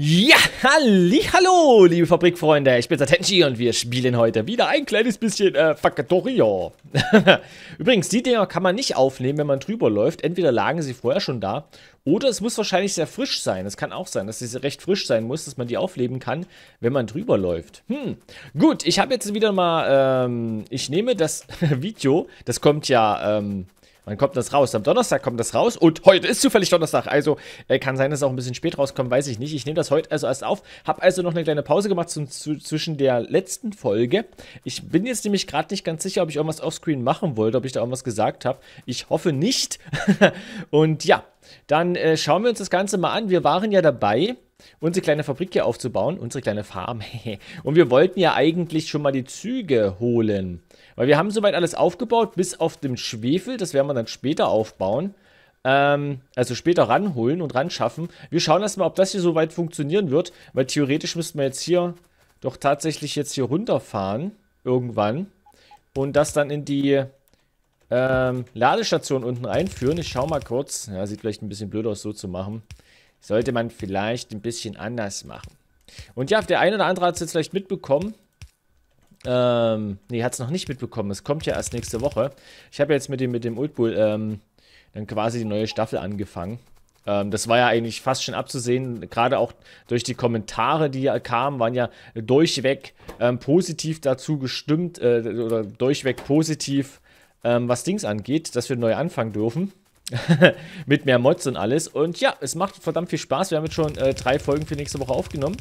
Ja, hallo, liebe Fabrikfreunde, ich bin Satenshi und wir spielen heute wieder ein kleines bisschen äh, Factorio. Übrigens, die Dinger kann man nicht aufnehmen, wenn man drüber läuft. Entweder lagen sie vorher schon da oder es muss wahrscheinlich sehr frisch sein. Es kann auch sein, dass sie recht frisch sein muss, dass man die aufleben kann, wenn man drüber läuft. Hm, gut, ich habe jetzt wieder mal, ähm, ich nehme das Video, das kommt ja, ähm, Wann kommt das raus? Am Donnerstag kommt das raus und heute ist zufällig Donnerstag. Also äh, kann sein, dass es auch ein bisschen spät rauskommt, weiß ich nicht. Ich nehme das heute also erst auf. Habe also noch eine kleine Pause gemacht zum, zu, zwischen der letzten Folge. Ich bin jetzt nämlich gerade nicht ganz sicher, ob ich irgendwas offscreen machen wollte, ob ich da irgendwas gesagt habe. Ich hoffe nicht. und ja, dann äh, schauen wir uns das Ganze mal an. Wir waren ja dabei unsere kleine Fabrik hier aufzubauen, unsere kleine Farm. und wir wollten ja eigentlich schon mal die Züge holen. Weil wir haben soweit alles aufgebaut, bis auf den Schwefel. Das werden wir dann später aufbauen. Ähm, also später ranholen und ranschaffen. Wir schauen erstmal, ob das hier soweit funktionieren wird. Weil theoretisch müssten wir jetzt hier doch tatsächlich jetzt hier runterfahren. Irgendwann. Und das dann in die ähm, Ladestation unten einführen. Ich schau mal kurz. Ja, sieht vielleicht ein bisschen blöd aus, so zu machen sollte man vielleicht ein bisschen anders machen. Und ja, der eine oder andere hat es jetzt vielleicht mitbekommen. Ähm, nee, hat es noch nicht mitbekommen. Es kommt ja erst nächste Woche. Ich habe jetzt mit dem, mit dem Old Bull ähm, dann quasi die neue Staffel angefangen. Ähm, das war ja eigentlich fast schon abzusehen. Gerade auch durch die Kommentare, die ja kamen, waren ja durchweg ähm, positiv dazu gestimmt äh, oder durchweg positiv, ähm, was Dings angeht, dass wir neu anfangen dürfen. mit mehr Mods und alles. Und ja, es macht verdammt viel Spaß. Wir haben jetzt schon äh, drei Folgen für nächste Woche aufgenommen.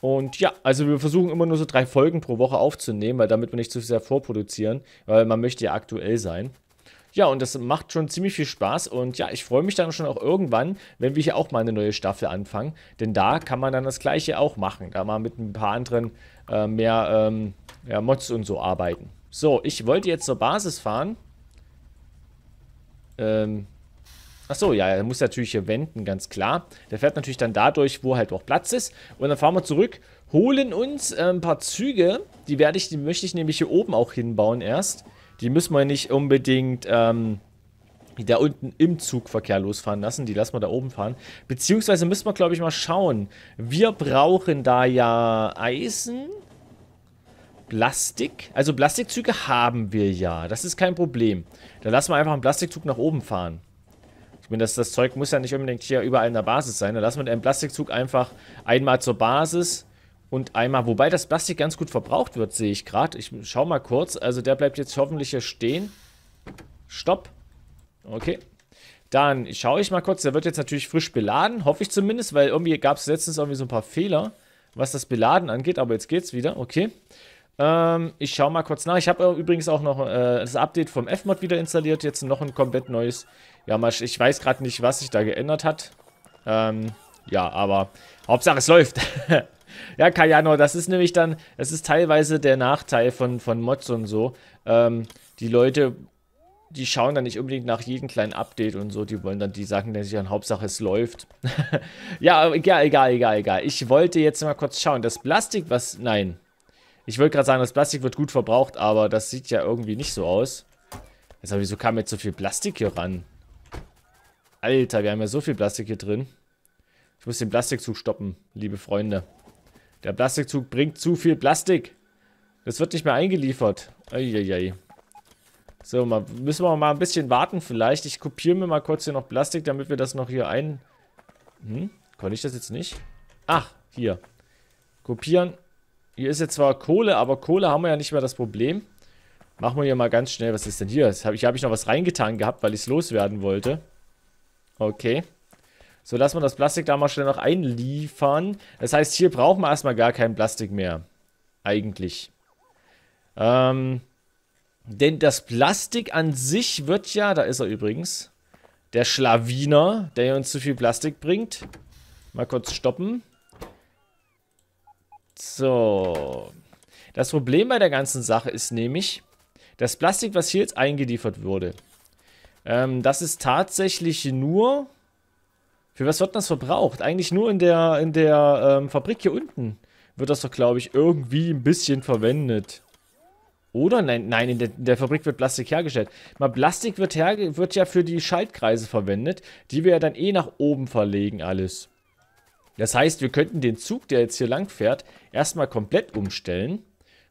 Und ja, also wir versuchen immer nur so drei Folgen pro Woche aufzunehmen, weil damit wir nicht zu sehr vorproduzieren, weil man möchte ja aktuell sein. Ja, und das macht schon ziemlich viel Spaß. Und ja, ich freue mich dann schon auch irgendwann, wenn wir hier auch mal eine neue Staffel anfangen. Denn da kann man dann das Gleiche auch machen. Da mal mit ein paar anderen äh, mehr ähm, ja, Mods und so arbeiten. So, ich wollte jetzt zur Basis fahren. Ähm, Achso, ja, er muss natürlich hier wenden, ganz klar. Der fährt natürlich dann dadurch, wo halt auch Platz ist. Und dann fahren wir zurück, holen uns äh, ein paar Züge. Die werde ich, die möchte ich nämlich hier oben auch hinbauen erst. Die müssen wir nicht unbedingt ähm, da unten im Zugverkehr losfahren lassen. Die lassen wir da oben fahren. Beziehungsweise müssen wir, glaube ich, mal schauen. Wir brauchen da ja Eisen. Plastik. Also Plastikzüge haben wir ja. Das ist kein Problem. Dann lassen wir einfach einen Plastikzug nach oben fahren. Ich meine, das, das Zeug muss ja nicht unbedingt hier überall in der Basis sein. Dann lassen wir einen Plastikzug einfach einmal zur Basis und einmal... Wobei das Plastik ganz gut verbraucht wird, sehe ich gerade. Ich schau mal kurz. Also der bleibt jetzt hoffentlich hier stehen. Stopp. Okay. Dann schaue ich mal kurz. Der wird jetzt natürlich frisch beladen. Hoffe ich zumindest, weil irgendwie gab es letztens irgendwie so ein paar Fehler, was das Beladen angeht. Aber jetzt geht's wieder. Okay. Ähm, ich schaue mal kurz nach. Ich habe äh, übrigens auch noch äh, das Update vom F-Mod wieder installiert. Jetzt noch ein komplett neues. Ja, ich weiß gerade nicht, was sich da geändert hat. Ähm, ja, aber Hauptsache es läuft. ja, Kayano, das ist nämlich dann, das ist teilweise der Nachteil von, von Mods und so. Ähm, die Leute, die schauen dann nicht unbedingt nach jedem kleinen Update und so. Die wollen dann, die Sachen, dann sich dann, Hauptsache es läuft. ja, egal, egal, egal, egal. Ich wollte jetzt mal kurz schauen. Das Plastik, was, nein, ich wollte gerade sagen, das Plastik wird gut verbraucht, aber das sieht ja irgendwie nicht so aus. Deshalb, wieso kam jetzt so viel Plastik hier ran? Alter, wir haben ja so viel Plastik hier drin. Ich muss den Plastikzug stoppen, liebe Freunde. Der Plastikzug bringt zu viel Plastik. Das wird nicht mehr eingeliefert. Eieiei. So, mal, müssen wir mal ein bisschen warten vielleicht. Ich kopiere mir mal kurz hier noch Plastik, damit wir das noch hier ein... Hm? Konnte ich das jetzt nicht? Ach, hier. Kopieren. Hier ist jetzt zwar Kohle, aber Kohle haben wir ja nicht mehr das Problem. Machen wir hier mal ganz schnell. Was ist denn hier? Hab, hier habe ich noch was reingetan gehabt, weil ich es loswerden wollte. Okay. So, lassen wir das Plastik da mal schnell noch einliefern. Das heißt, hier brauchen wir erstmal gar kein Plastik mehr. Eigentlich. Ähm, denn das Plastik an sich wird ja, da ist er übrigens, der Schlawiner, der uns zu viel Plastik bringt. Mal kurz stoppen. So. Das Problem bei der ganzen Sache ist nämlich, das Plastik, was hier jetzt eingeliefert wurde, ähm, das ist tatsächlich nur... Für was wird das verbraucht? Eigentlich nur in der, in der ähm, Fabrik hier unten wird das doch, glaube ich, irgendwie ein bisschen verwendet. Oder? Nein, nein, in der, in der, Fabrik wird Plastik hergestellt. Mal, Plastik wird, her, wird ja für die Schaltkreise verwendet, die wir ja dann eh nach oben verlegen alles. Das heißt, wir könnten den Zug, der jetzt hier lang fährt, erstmal komplett umstellen.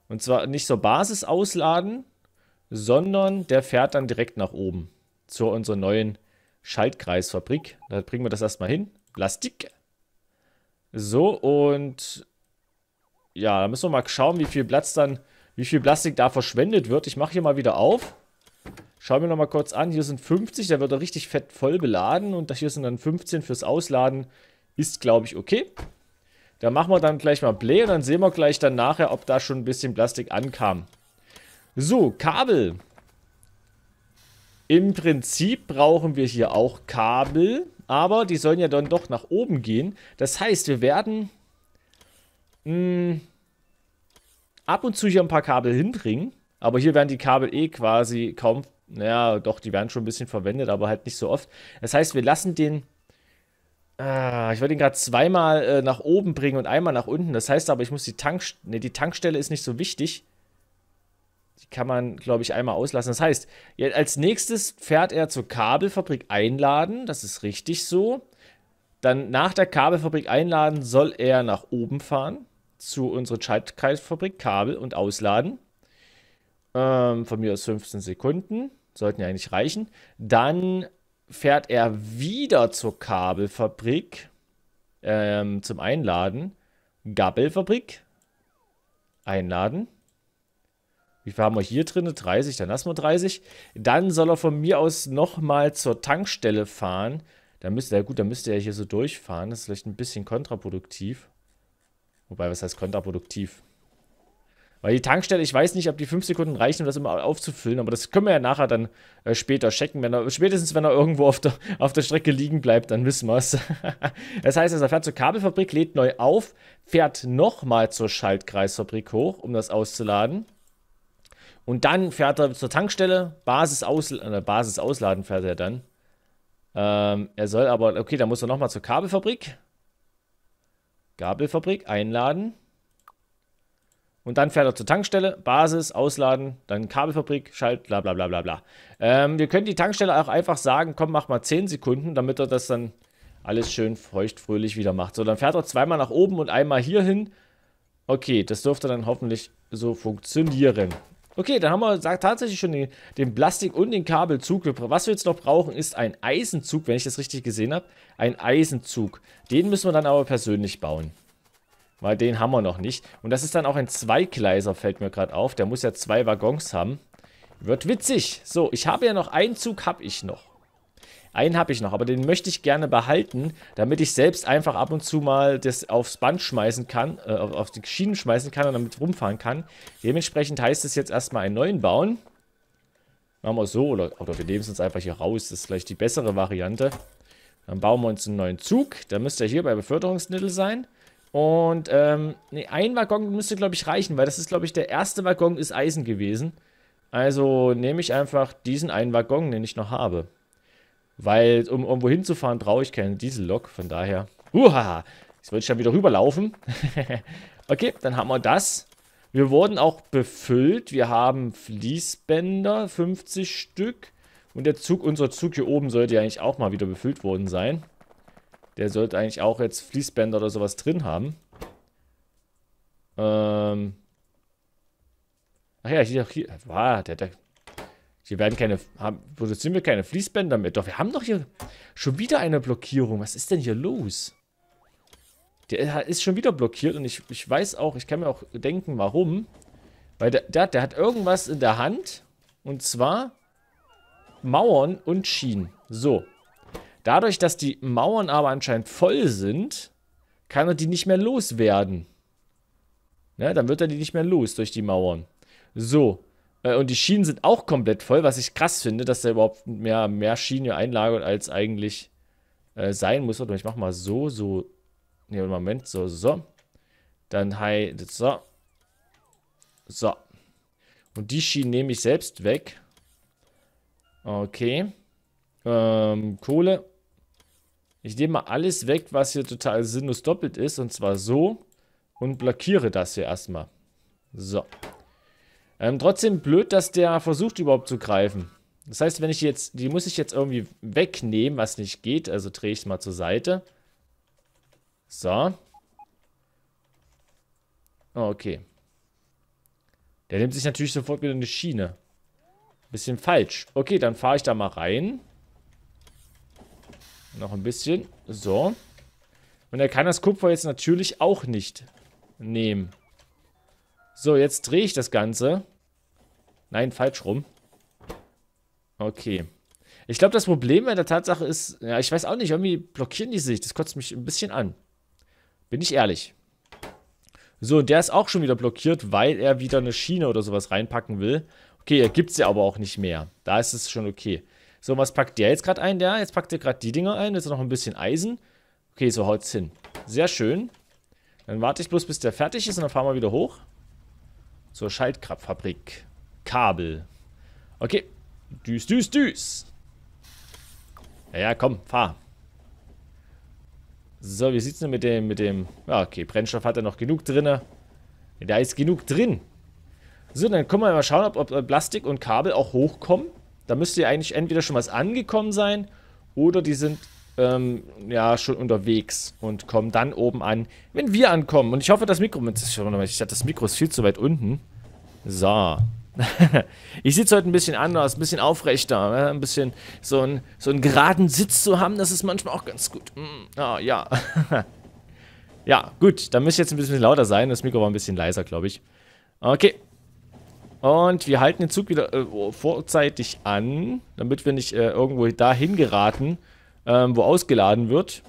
Und zwar nicht zur Basis ausladen, sondern der fährt dann direkt nach oben zu unserer neuen Schaltkreisfabrik. Da bringen wir das erstmal hin. Plastik. So, und ja, da müssen wir mal schauen, wie viel Platz dann, wie viel Plastik da verschwendet wird. Ich mache hier mal wieder auf. Schauen wir nochmal kurz an. Hier sind 50, da wird er richtig fett voll beladen. Und hier sind dann 15 fürs Ausladen. Ist, glaube ich, okay. Da machen wir dann gleich mal Play und dann sehen wir gleich dann nachher, ob da schon ein bisschen Plastik ankam. So, Kabel. Im Prinzip brauchen wir hier auch Kabel, aber die sollen ja dann doch nach oben gehen. Das heißt, wir werden mh, mm, ab und zu hier ein paar Kabel hinbringen, aber hier werden die Kabel eh quasi kaum, naja, doch, die werden schon ein bisschen verwendet, aber halt nicht so oft. Das heißt, wir lassen den Ah, ich wollte ihn gerade zweimal äh, nach oben bringen und einmal nach unten. Das heißt aber, ich muss die Tankstelle. Ne, die Tankstelle ist nicht so wichtig. Die kann man, glaube ich, einmal auslassen. Das heißt, als nächstes fährt er zur Kabelfabrik einladen. Das ist richtig so. Dann nach der Kabelfabrik einladen soll er nach oben fahren. Zu unserer Schaltkreisfabrik Kabel und ausladen. Ähm, von mir aus 15 Sekunden. Sollten ja eigentlich reichen. Dann fährt er wieder zur Kabelfabrik ähm, zum Einladen. Gabelfabrik. Einladen. Wie viel haben wir hier drin? 30, dann lassen wir 30. Dann soll er von mir aus nochmal zur Tankstelle fahren. Da müsste, ja gut, dann müsste er hier so durchfahren. Das ist vielleicht ein bisschen kontraproduktiv. Wobei, was heißt kontraproduktiv? Weil die Tankstelle, ich weiß nicht, ob die 5 Sekunden reichen, um das immer aufzufüllen, aber das können wir ja nachher dann äh, später checken. Wenn er, spätestens, wenn er irgendwo auf der, auf der Strecke liegen bleibt, dann wissen wir es. das heißt, also, er fährt zur Kabelfabrik, lädt neu auf, fährt nochmal zur Schaltkreisfabrik hoch, um das auszuladen. Und dann fährt er zur Tankstelle, Basis, ausla äh, Basis ausladen fährt er dann. Ähm, er soll aber, okay, dann muss er nochmal zur Kabelfabrik. Kabelfabrik einladen. Und dann fährt er zur Tankstelle, Basis, Ausladen, dann Kabelfabrik, Schalt, bla bla bla bla bla. Ähm, wir können die Tankstelle auch einfach sagen, komm, mach mal 10 Sekunden, damit er das dann alles schön feucht, fröhlich wieder macht. So, dann fährt er zweimal nach oben und einmal hier hin. Okay, das dürfte dann hoffentlich so funktionieren. Okay, dann haben wir tatsächlich schon den, den Plastik und den Kabelzug. Was wir jetzt noch brauchen, ist ein Eisenzug, wenn ich das richtig gesehen habe. Ein Eisenzug. Den müssen wir dann aber persönlich bauen. Weil den haben wir noch nicht. Und das ist dann auch ein Zweigleiser, fällt mir gerade auf. Der muss ja zwei Waggons haben. Wird witzig. So, ich habe ja noch einen Zug, habe ich noch. Einen habe ich noch, aber den möchte ich gerne behalten, damit ich selbst einfach ab und zu mal das aufs Band schmeißen kann, äh, auf die Schienen schmeißen kann und damit rumfahren kann. Dementsprechend heißt es jetzt erstmal einen neuen bauen. Machen wir so, oder, oder wir nehmen es uns einfach hier raus. Das ist vielleicht die bessere Variante. Dann bauen wir uns einen neuen Zug. Da müsste er hier bei Beförderungsmittel sein. Und ähm, nee, ein Waggon müsste, glaube ich, reichen, weil das ist, glaube ich, der erste Waggon ist Eisen gewesen. Also nehme ich einfach diesen einen Waggon, den ich noch habe. Weil, um irgendwo um hinzufahren, brauche ich keine lok von daher. Uhaha, jetzt würde ich dann wieder rüberlaufen. okay, dann haben wir das. Wir wurden auch befüllt. Wir haben Fließbänder, 50 Stück. Und der Zug, unser Zug hier oben sollte ja eigentlich auch mal wieder befüllt worden sein. Der sollte eigentlich auch jetzt Fließbänder oder sowas drin haben. Ähm. Ach ja, hier, hier, wow, der, der, hier werden keine, haben, produzieren wir keine Fließbänder mehr. Doch, wir haben doch hier schon wieder eine Blockierung. Was ist denn hier los? Der ist schon wieder blockiert und ich, ich weiß auch, ich kann mir auch denken, warum. Weil der, der, der hat irgendwas in der Hand und zwar Mauern und Schienen. So, Dadurch, dass die Mauern aber anscheinend voll sind, kann er die nicht mehr loswerden. Ja, ne, dann wird er die nicht mehr los durch die Mauern. So. Äh, und die Schienen sind auch komplett voll, was ich krass finde, dass er überhaupt mehr, mehr Schienen hier einlagert, als eigentlich äh, sein muss. Warte mal, ich mach mal so, so. Ne, Moment, so, so. Dann hi, so. So. Und die Schienen nehme ich selbst weg. Okay. Ähm, Kohle. Ich nehme mal alles weg, was hier total sinnlos doppelt ist. Und zwar so. Und blockiere das hier erstmal. So. Ähm, trotzdem blöd, dass der versucht überhaupt zu greifen. Das heißt, wenn ich jetzt, die muss ich jetzt irgendwie wegnehmen, was nicht geht. Also drehe ich es mal zur Seite. So. Oh, okay. Der nimmt sich natürlich sofort wieder eine Schiene. Bisschen falsch. Okay, dann fahre ich da mal rein. Noch ein bisschen. So. Und er kann das Kupfer jetzt natürlich auch nicht nehmen. So, jetzt drehe ich das Ganze. Nein, falsch rum. Okay. Ich glaube, das Problem bei der Tatsache ist, ja, ich weiß auch nicht, irgendwie blockieren die sich. Das kotzt mich ein bisschen an. Bin ich ehrlich. So, und der ist auch schon wieder blockiert, weil er wieder eine Schiene oder sowas reinpacken will. Okay, er gibt es ja aber auch nicht mehr. Da ist es schon okay. So, was packt der jetzt gerade ein? Der, jetzt packt der gerade die Dinger ein. Jetzt noch ein bisschen Eisen. Okay, so haut's hin. Sehr schön. Dann warte ich bloß, bis der fertig ist und dann fahren wir wieder hoch. Zur Schaltkraftfabrik. Kabel. Okay. Düs, düs, düs. Ja, ja, komm, fahr. So, wie sieht's denn mit dem, mit dem... Ja, okay, Brennstoff hat er noch genug drin. Da ist genug drin. So, dann können wir mal schauen, ob, ob Plastik und Kabel auch hochkommen. Da müsste ja eigentlich entweder schon was angekommen sein oder die sind ähm, ja schon unterwegs und kommen dann oben an, wenn wir ankommen. Und ich hoffe, das Mikro. Ich dachte, das Mikro ist viel zu weit unten. So. ich sitze heute ein bisschen anders, ein bisschen aufrechter, ne? ein bisschen so, ein, so einen geraden Sitz zu haben, das ist manchmal auch ganz gut. Mm, ah, ja. ja, gut, dann müsste ich jetzt ein bisschen lauter sein. Das Mikro war ein bisschen leiser, glaube ich. Okay, und wir halten den Zug wieder äh, vorzeitig an, damit wir nicht äh, irgendwo dahin geraten, ähm, wo ausgeladen wird.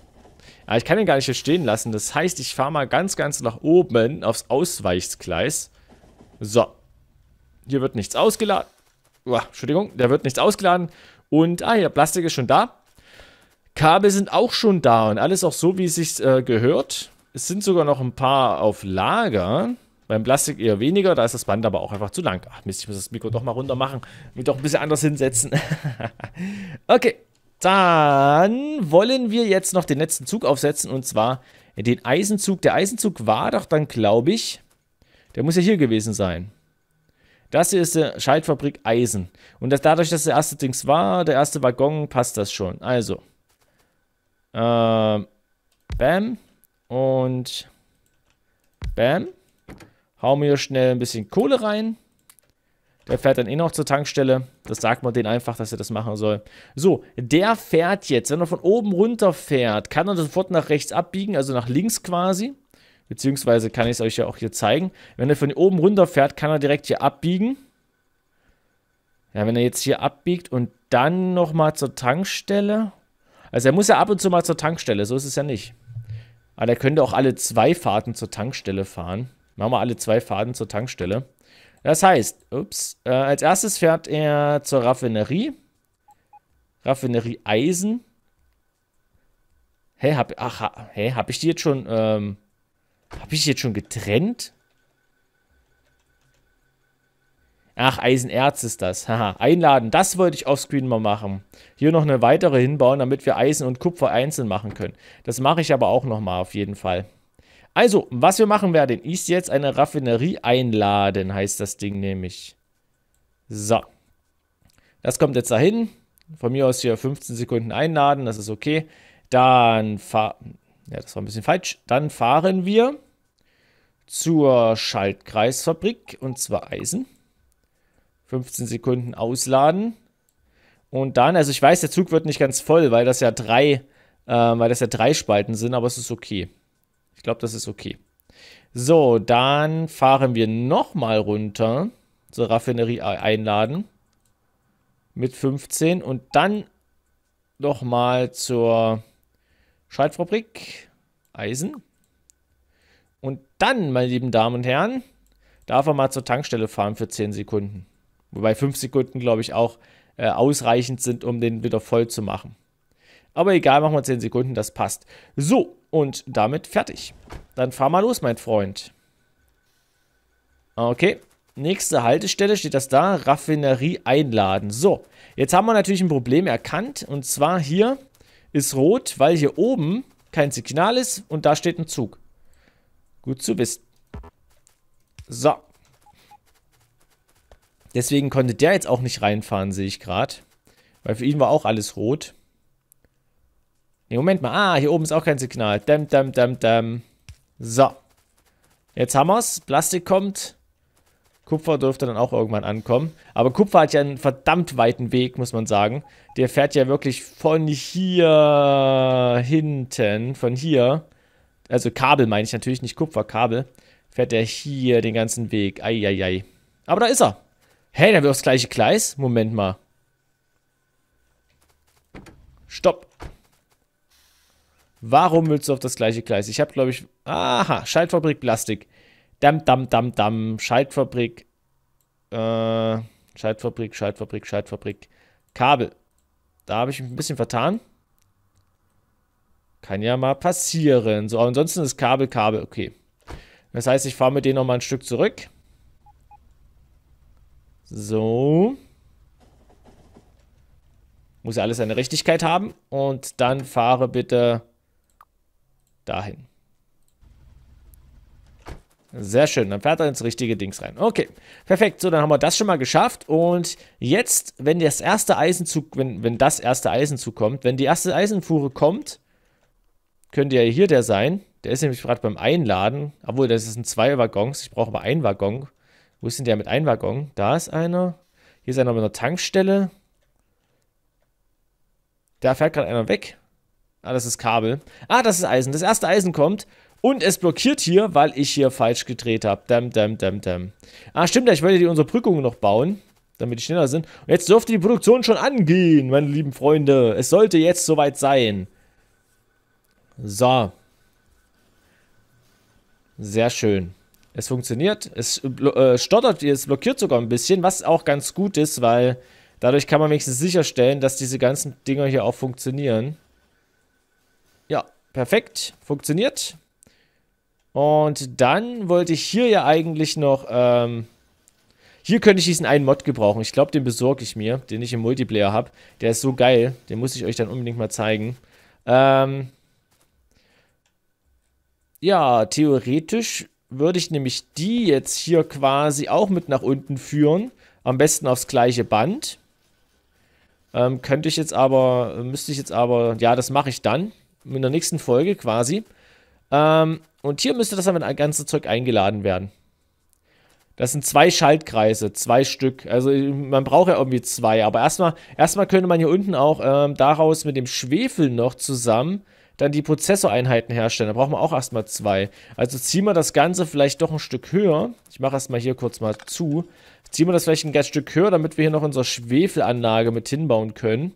Ja, ich kann den gar nicht hier stehen lassen. Das heißt, ich fahre mal ganz, ganz nach oben aufs Ausweichsgleis. So. Hier wird nichts ausgeladen. Uah, Entschuldigung, da wird nichts ausgeladen. Und, ah, hier, Plastik ist schon da. Kabel sind auch schon da und alles auch so, wie es sich äh, gehört. Es sind sogar noch ein paar auf Lager. Beim Plastik eher weniger, da ist das Band aber auch einfach zu lang. Ach Mist, ich muss das Mikro doch mal runter machen. Mit doch ein bisschen anders hinsetzen. okay, dann wollen wir jetzt noch den letzten Zug aufsetzen und zwar den Eisenzug. Der Eisenzug war doch dann, glaube ich, der muss ja hier gewesen sein. Das hier ist der Schaltfabrik Eisen. Und das, dadurch, dass der erste Dings war, der erste Waggon, passt das schon. Also. Ähm, bam. Und. Bam. Hauen wir hier schnell ein bisschen Kohle rein. Der fährt dann eh noch zur Tankstelle. Das sagt man denen einfach, dass er das machen soll. So, der fährt jetzt. Wenn er von oben runter fährt, kann er sofort nach rechts abbiegen, also nach links quasi. Beziehungsweise kann ich es euch ja auch hier zeigen. Wenn er von oben runter fährt, kann er direkt hier abbiegen. Ja, wenn er jetzt hier abbiegt und dann nochmal zur Tankstelle. Also er muss ja ab und zu mal zur Tankstelle, so ist es ja nicht. Aber er könnte auch alle zwei Fahrten zur Tankstelle fahren. Machen wir alle zwei Faden zur Tankstelle. Das heißt, ups, äh, als erstes fährt er zur Raffinerie. Raffinerie Eisen. Hä, hab, ach, hä, hab ich die jetzt schon, ähm, hab ich die jetzt schon getrennt? Ach, Eisenerz ist das. Haha, einladen. Das wollte ich offscreen mal machen. Hier noch eine weitere hinbauen, damit wir Eisen und Kupfer einzeln machen können. Das mache ich aber auch nochmal auf jeden Fall. Also, was wir machen werden, ist jetzt eine Raffinerie einladen, heißt das Ding nämlich. So. Das kommt jetzt dahin. Von mir aus hier 15 Sekunden einladen, das ist okay. Dann fahren. Ja, das war ein bisschen falsch. Dann fahren wir zur Schaltkreisfabrik und zwar Eisen. 15 Sekunden ausladen. Und dann, also ich weiß, der Zug wird nicht ganz voll, weil das ja drei, äh, weil das ja drei Spalten sind, aber es ist okay. Ich glaube, das ist okay. So, dann fahren wir nochmal runter zur Raffinerie einladen mit 15 und dann nochmal zur Schaltfabrik Eisen. Und dann, meine lieben Damen und Herren, darf er mal zur Tankstelle fahren für 10 Sekunden. Wobei 5 Sekunden, glaube ich, auch äh, ausreichend sind, um den wieder voll zu machen. Aber egal, machen wir 10 Sekunden, das passt. So, und damit fertig. Dann fahr mal los, mein Freund. Ah, okay. Nächste Haltestelle steht das da. Raffinerie einladen. So. Jetzt haben wir natürlich ein Problem erkannt. Und zwar hier ist rot, weil hier oben kein Signal ist und da steht ein Zug. Gut zu wissen. So. Deswegen konnte der jetzt auch nicht reinfahren, sehe ich gerade. Weil für ihn war auch alles rot. Ne, Moment mal. Ah, hier oben ist auch kein Signal. Dem, dem, dem, dem. So. Jetzt haben wir's. Plastik kommt. Kupfer dürfte dann auch irgendwann ankommen. Aber Kupfer hat ja einen verdammt weiten Weg, muss man sagen. Der fährt ja wirklich von hier hinten, von hier. Also Kabel meine ich natürlich, nicht Kupfer, Kabel. Fährt der hier den ganzen Weg. Eieiei. Aber da ist er. Hä, da wird aufs gleiche Gleis. Moment mal. Stopp. Warum willst du auf das gleiche Gleis? Ich habe, glaube ich, aha, Schaltfabrik Plastik. Dam, dam, dam, dam, Schaltfabrik, äh, Schaltfabrik, Schaltfabrik, Schaltfabrik, Kabel. Da habe ich mich ein bisschen vertan. Kann ja mal passieren. So, ansonsten ist Kabel, Kabel, okay. Das heißt, ich fahre mit denen nochmal ein Stück zurück. So. Muss ja alles eine Richtigkeit haben. Und dann fahre bitte dahin. Sehr schön, dann fährt er ins richtige Dings rein. Okay, perfekt. So, dann haben wir das schon mal geschafft. Und jetzt, wenn das erste Eisenzug, wenn, wenn das erste Eisenzug kommt, wenn die erste Eisenfuhre kommt, könnte ja hier der sein. Der ist nämlich gerade beim Einladen. Obwohl, das sind zwei Waggons. Ich brauche aber einen Waggon. Wo ist denn der mit einem Waggon? Da ist einer. Hier ist einer mit einer Tankstelle. Da fährt gerade einer weg. Ah, das ist Kabel. Ah, das ist Eisen. Das erste Eisen kommt. Und es blockiert hier, weil ich hier falsch gedreht habe. Dam, dam, dam, dam. Ah, stimmt, ich wollte die unsere Brückungen noch bauen, damit die schneller sind. Und jetzt dürfte die Produktion schon angehen, meine lieben Freunde. Es sollte jetzt soweit sein. So. Sehr schön. Es funktioniert. Es äh, stottert, es blockiert sogar ein bisschen, was auch ganz gut ist, weil dadurch kann man wenigstens sicherstellen, dass diese ganzen Dinger hier auch funktionieren. Ja, perfekt. Funktioniert. Und dann wollte ich hier ja eigentlich noch, ähm, hier könnte ich diesen einen Mod gebrauchen. Ich glaube, den besorge ich mir, den ich im Multiplayer habe. Der ist so geil. Den muss ich euch dann unbedingt mal zeigen. Ähm, ja, theoretisch würde ich nämlich die jetzt hier quasi auch mit nach unten führen. Am besten aufs gleiche Band. Ähm, könnte ich jetzt aber, müsste ich jetzt aber, ja, das mache ich dann in der nächsten Folge quasi. Ähm, und hier müsste das dann mit ganze Zeug eingeladen werden. Das sind zwei Schaltkreise, zwei Stück. Also man braucht ja irgendwie zwei. Aber erstmal, erstmal könnte man hier unten auch ähm, daraus mit dem Schwefel noch zusammen dann die Prozessoreinheiten herstellen. Da brauchen wir auch erstmal zwei. Also ziehen wir das Ganze vielleicht doch ein Stück höher. Ich mache erstmal hier kurz mal zu. Ziehen wir das vielleicht ein ganz Stück höher, damit wir hier noch unsere Schwefelanlage mit hinbauen können.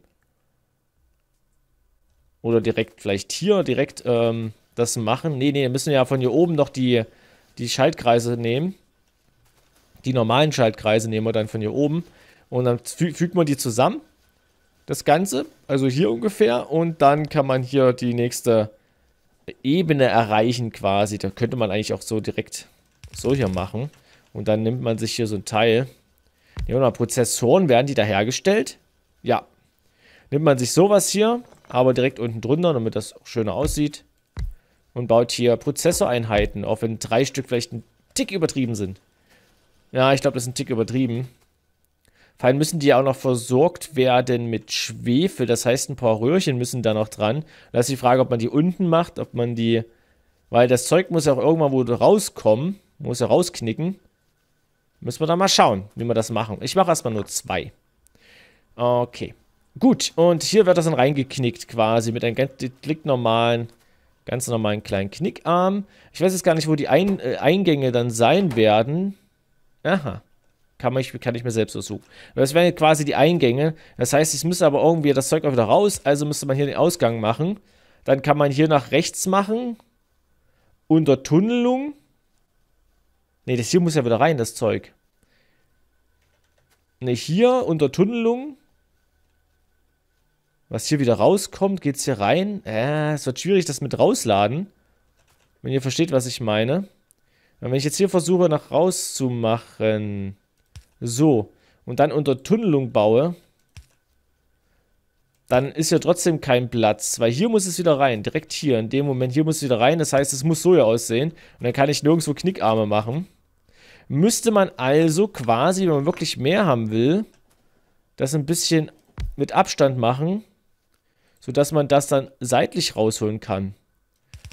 Oder direkt vielleicht hier direkt ähm, das machen. Nee, nee, wir müssen ja von hier oben noch die, die Schaltkreise nehmen. Die normalen Schaltkreise nehmen wir dann von hier oben. Und dann fü fügt man die zusammen. Das Ganze, also hier ungefähr. Und dann kann man hier die nächste Ebene erreichen quasi. Da könnte man eigentlich auch so direkt so hier machen. Und dann nimmt man sich hier so ein Teil. Nehmen wir mal Prozessoren, werden die da hergestellt? Ja, nimmt man sich sowas hier, aber direkt unten drunter, damit das schöner aussieht. Und baut hier Prozessoreinheiten, auch wenn drei Stück vielleicht ein Tick übertrieben sind. Ja, ich glaube, das ist ein Tick übertrieben. Vor allem müssen die ja auch noch versorgt werden mit Schwefel. Das heißt, ein paar Röhrchen müssen da noch dran. Da ist die Frage, ob man die unten macht, ob man die. Weil das Zeug muss ja auch irgendwann wo rauskommen. Muss ja rausknicken. Müssen wir da mal schauen, wie wir das machen. Ich mache erstmal nur zwei. Okay. Gut, und hier wird das dann reingeknickt quasi mit einem ganz klicknormalen, ganz normalen kleinen Knickarm. Ich weiß jetzt gar nicht, wo die Ein äh, Eingänge dann sein werden. Aha. Kann, man, kann ich mir selbst aussuchen. Das wären quasi die Eingänge. Das heißt, ich müsste aber irgendwie das Zeug auch wieder raus. Also müsste man hier den Ausgang machen. Dann kann man hier nach rechts machen. Unter Tunnelung. Ne, das hier muss ja wieder rein, das Zeug. Ne, hier unter Tunnelung. Was hier wieder rauskommt, geht es hier rein. Äh, es wird schwierig, das mit rausladen. Wenn ihr versteht, was ich meine. Und wenn ich jetzt hier versuche, nach rauszumachen. So. Und dann unter Tunnelung baue. Dann ist hier trotzdem kein Platz. Weil hier muss es wieder rein. Direkt hier. In dem Moment hier muss es wieder rein. Das heißt, es muss so hier aussehen. Und dann kann ich nirgendwo Knickarme machen. Müsste man also quasi, wenn man wirklich mehr haben will, das ein bisschen mit Abstand machen sodass man das dann seitlich rausholen kann.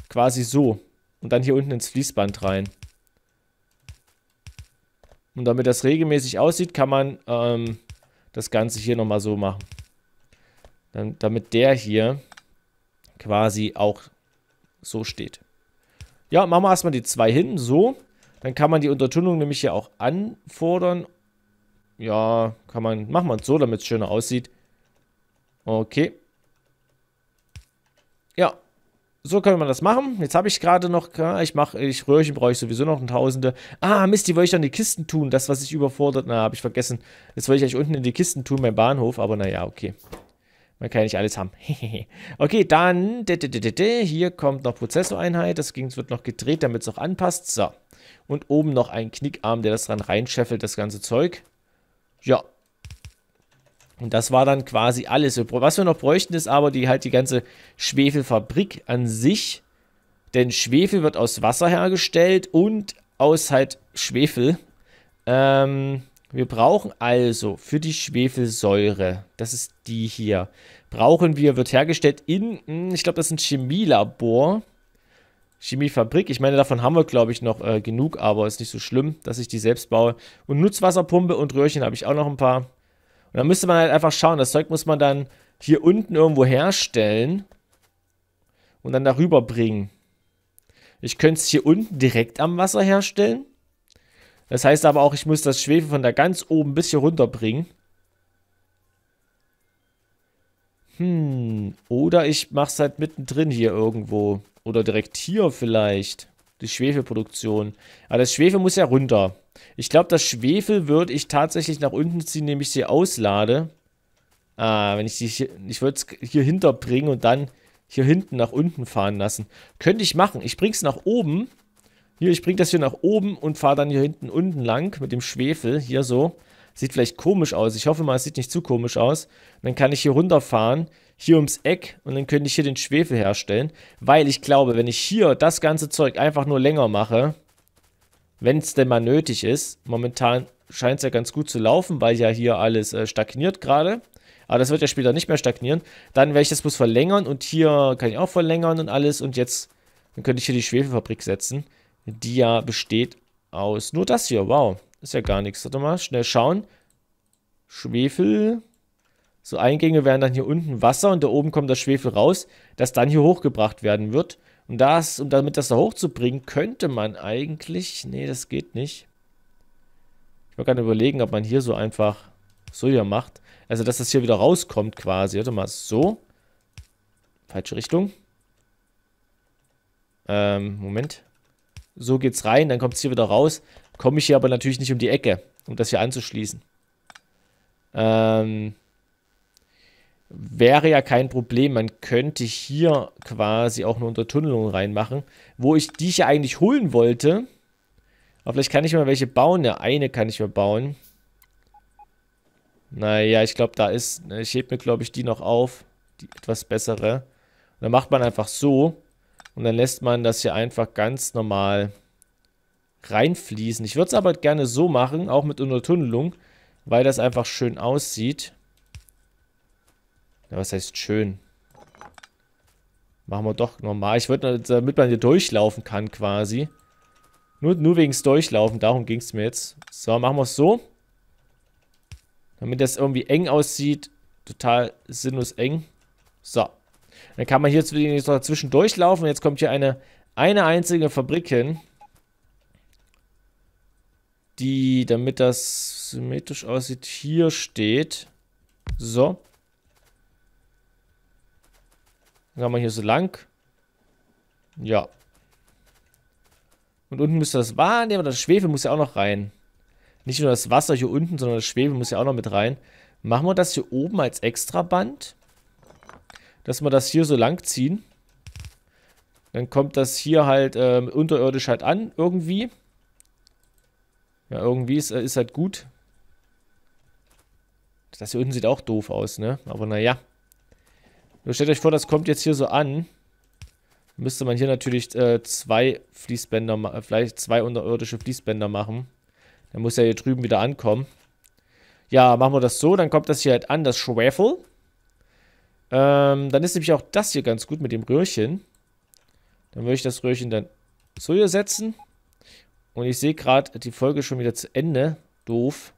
Quasi so. Und dann hier unten ins Fließband rein. Und damit das regelmäßig aussieht, kann man ähm, das Ganze hier nochmal so machen. Dann, damit der hier quasi auch so steht. Ja, machen wir erstmal die zwei hin, so. Dann kann man die Untertunnung nämlich hier auch anfordern. Ja, kann man, machen wir es so, damit es schöner aussieht. Okay. Ja, so könnte man das machen. Jetzt habe ich gerade noch, ich mache, ich Röhrchen brauche ich sowieso noch ein Tausende. Ah, Mist, die wollte ich dann in die Kisten tun. Das, was ich überfordert, na, habe ich vergessen. Jetzt wollte ich eigentlich unten in die Kisten tun beim Bahnhof, aber naja, okay. Man kann ja nicht alles haben. okay, dann, hier kommt noch Prozessoreinheit. Das wird noch gedreht, damit es noch anpasst. So. Und oben noch ein Knickarm, der das dran reinscheffelt, das ganze Zeug. Ja, und das war dann quasi alles. Was wir noch bräuchten, ist aber die halt die ganze Schwefelfabrik an sich. Denn Schwefel wird aus Wasser hergestellt und aus halt Schwefel. Ähm, wir brauchen also für die Schwefelsäure, das ist die hier, brauchen wir, wird hergestellt in, hm, ich glaube, das ist ein Chemielabor. Chemiefabrik. Ich meine, davon haben wir, glaube ich, noch äh, genug, aber ist nicht so schlimm, dass ich die selbst baue. Und Nutzwasserpumpe und Röhrchen habe ich auch noch ein paar. Und dann müsste man halt einfach schauen, das Zeug muss man dann hier unten irgendwo herstellen und dann darüber bringen. Ich könnte es hier unten direkt am Wasser herstellen. Das heißt aber auch, ich muss das Schwefel von da ganz oben bis hier runterbringen. Hm, oder ich mache es halt mittendrin hier irgendwo. Oder direkt hier vielleicht die Schwefelproduktion. Aber das Schwefel muss ja runter. Ich glaube, das Schwefel würde ich tatsächlich nach unten ziehen, indem ich sie auslade. Ah, wenn ich die hier, ich würde es hier hinterbringen und dann hier hinten nach unten fahren lassen. Könnte ich machen. Ich bringe es nach oben. Hier, ich bringe das hier nach oben und fahre dann hier hinten unten lang mit dem Schwefel. Hier so. Sieht vielleicht komisch aus. Ich hoffe mal, es sieht nicht zu komisch aus. Und dann kann ich hier runterfahren, hier ums Eck und dann könnte ich hier den Schwefel herstellen. Weil ich glaube, wenn ich hier das ganze Zeug einfach nur länger mache, wenn es denn mal nötig ist, momentan scheint es ja ganz gut zu laufen, weil ja hier alles äh, stagniert gerade. Aber das wird ja später nicht mehr stagnieren. Dann werde ich das bloß verlängern und hier kann ich auch verlängern und alles. Und jetzt dann könnte ich hier die Schwefelfabrik setzen, die ja besteht aus nur das hier. Wow. Ist ja gar nichts. Warte mal, schnell schauen. Schwefel. So Eingänge wären dann hier unten Wasser und da oben kommt das Schwefel raus, das dann hier hochgebracht werden wird. Und das, um damit das da hochzubringen, könnte man eigentlich... Nee, das geht nicht. Ich wollte gerade überlegen, ob man hier so einfach so hier macht. Also, dass das hier wieder rauskommt quasi. Warte mal, so. Falsche Richtung. Ähm, Moment. So geht's rein, dann kommt es hier wieder raus komme ich hier aber natürlich nicht um die Ecke, um das hier anzuschließen. Ähm, wäre ja kein Problem. Man könnte hier quasi auch eine Untertunnelung reinmachen, wo ich die hier eigentlich holen wollte. Aber vielleicht kann ich mal welche bauen. Ja, eine kann ich mal bauen. Naja, ich glaube, da ist... Ne, ich hebe mir, glaube ich, die noch auf. Die etwas bessere. Und dann macht man einfach so. Und dann lässt man das hier einfach ganz normal reinfließen. Ich würde es aber gerne so machen, auch mit Untertunnelung, weil das einfach schön aussieht. Ja, was heißt schön? Machen wir doch normal. Ich würde, äh, damit man hier durchlaufen kann quasi. Nur, nur wegen Durchlaufen, darum ging es mir jetzt. So, machen wir es so. Damit das irgendwie eng aussieht. Total sinnlos eng. So. Dann kann man hier zwischendurch laufen. Jetzt kommt hier eine, eine einzige Fabrik hin die, damit das symmetrisch aussieht, hier steht. So. Dann haben wir hier so lang. Ja. Und unten müsste das Wahrnehmen oder das Schwefel muss ja auch noch rein. Nicht nur das Wasser hier unten, sondern das Schwefel muss ja auch noch mit rein. Machen wir das hier oben als Extraband. Dass wir das hier so lang ziehen. Dann kommt das hier halt ähm, unterirdisch halt an, irgendwie. Ja, irgendwie ist, äh, ist halt gut. Das hier unten sieht auch doof aus, ne? Aber naja. Nur stellt euch vor, das kommt jetzt hier so an. Müsste man hier natürlich äh, zwei Fließbänder, vielleicht zwei unterirdische Fließbänder machen. Dann muss er hier drüben wieder ankommen. Ja, machen wir das so. Dann kommt das hier halt an, das Schwefel. Ähm, dann ist nämlich auch das hier ganz gut mit dem Röhrchen. Dann würde ich das Röhrchen dann so hier setzen. Und ich sehe gerade die Folge schon wieder zu Ende. Doof.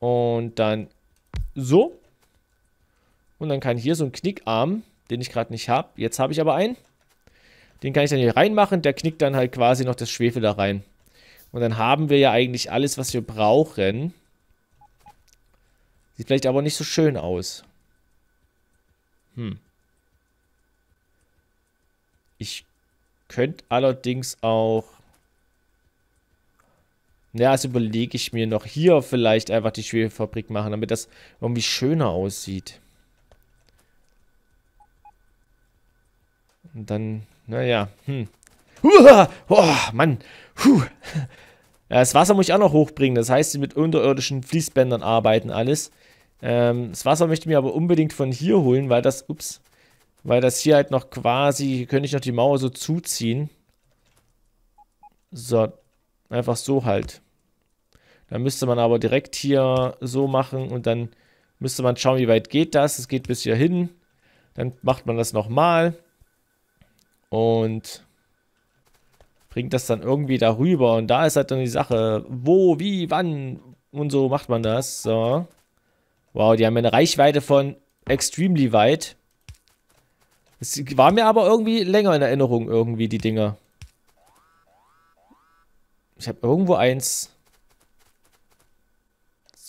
Und dann so. Und dann kann hier so ein Knickarm, den ich gerade nicht habe. Jetzt habe ich aber einen. Den kann ich dann hier reinmachen. Der knickt dann halt quasi noch das Schwefel da rein. Und dann haben wir ja eigentlich alles, was wir brauchen. Sieht vielleicht aber nicht so schön aus. Hm. Ich könnte allerdings auch ja, also überlege ich mir noch hier vielleicht einfach die Schwefelfabrik machen, damit das irgendwie schöner aussieht. Und dann, naja, hm. Uah, oh, Mann. Puh. Ja, das Wasser muss ich auch noch hochbringen. Das heißt, sie mit unterirdischen Fließbändern arbeiten alles. Ähm, das Wasser möchte ich mir aber unbedingt von hier holen, weil das, ups, weil das hier halt noch quasi, hier könnte ich noch die Mauer so zuziehen. So, einfach so halt. Dann müsste man aber direkt hier so machen und dann müsste man schauen, wie weit geht das. Es geht bis hier hin. Dann macht man das nochmal und bringt das dann irgendwie darüber. Und da ist halt dann die Sache, wo, wie, wann und so macht man das. So. Wow, die haben eine Reichweite von extremely weit. Es war mir aber irgendwie länger in Erinnerung, irgendwie die Dinger. Ich habe irgendwo eins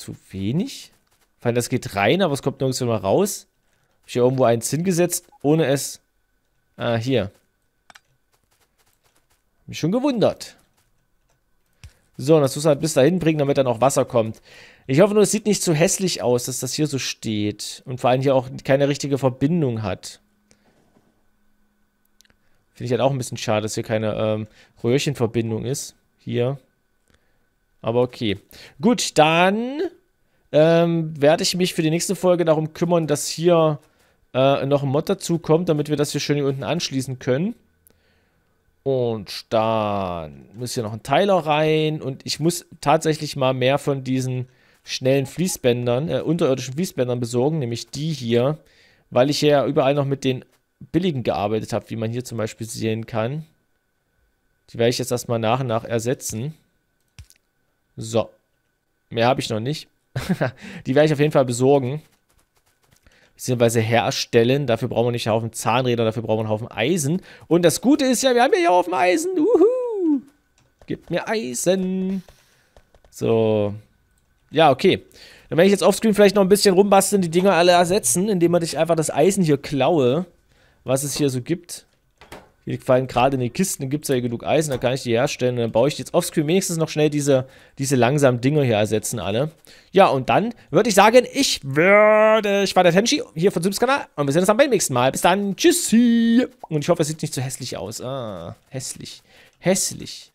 zu wenig? Vor allem, das geht rein, aber es kommt nirgends mehr raus. Hab ich hier irgendwo eins hingesetzt, ohne es... Ah, hier. Mich schon gewundert. So, und das muss man halt bis dahin bringen, damit dann auch Wasser kommt. Ich hoffe nur, es sieht nicht zu hässlich aus, dass das hier so steht. Und vor allem hier auch keine richtige Verbindung hat. Finde ich halt auch ein bisschen schade, dass hier keine ähm, Röhrchenverbindung ist. Hier. Aber okay. Gut, dann ähm, werde ich mich für die nächste Folge darum kümmern, dass hier äh, noch ein Mod dazu kommt, damit wir das hier schön hier unten anschließen können. Und dann muss hier noch ein Teiler rein. Und ich muss tatsächlich mal mehr von diesen schnellen Fließbändern, äh, unterirdischen Fließbändern besorgen, nämlich die hier, weil ich ja überall noch mit den billigen gearbeitet habe, wie man hier zum Beispiel sehen kann. Die werde ich jetzt erstmal nach und nach ersetzen. So. Mehr habe ich noch nicht. die werde ich auf jeden Fall besorgen. Beziehungsweise herstellen. Dafür brauchen wir nicht einen Haufen Zahnräder, dafür brauchen wir einen Haufen Eisen. Und das Gute ist ja, wir haben ja hier Haufen Eisen. Uhu. Gib mir Eisen. So. Ja, okay. Dann werde ich jetzt offscreen vielleicht noch ein bisschen rumbasteln, die Dinger alle ersetzen, indem man sich einfach das Eisen hier klaue, was es hier so gibt. Hier fallen gerade in die Kisten, dann gibt es ja genug Eisen, da kann ich die herstellen. dann baue ich jetzt offscreen wenigstens noch schnell diese, diese langsamen Dinger hier ersetzen, alle. Ja, und dann würde ich sagen, ich werde, ich war der Tenshi, hier von Sims Kanal. Und wir sehen uns dann beim nächsten Mal. Bis dann, tschüssi. Und ich hoffe, es sieht nicht so hässlich aus. Ah, hässlich. Hässlich.